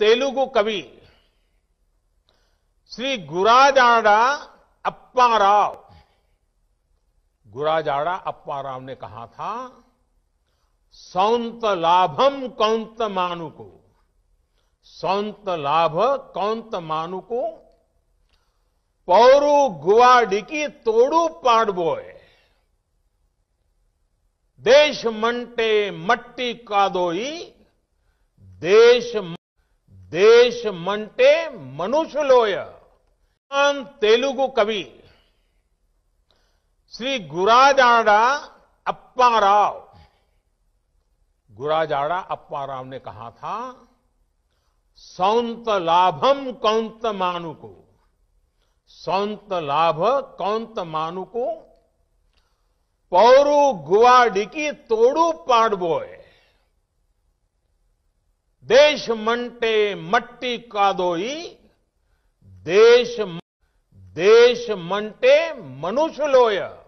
तेलुगु कवि श्री गुराजाडा గుराजाడ अप्पाराव गुराजाड़ा अप्पाराव ने कहा था सौंत लाभम कौंत मानु को सौंत लाभ कौंत मानु को पौरु गुआ की तोड़ू पाड़बोए देश मंटे मट्टी कादोई देश देश मंटे मनुष्य लोय तेलुगु कवि श्री गुराजाड़ा अप्पाराव गुराजाड़ा अप्पाराव ने कहा था सौंत लाभम कौंत मानु को सौंत लाभ कौंत मानु को पौरु गुआ की तोड़ू पाड़बोय देश मंटे मट्टी का दोई देश देश मंटे मनुष्य लोया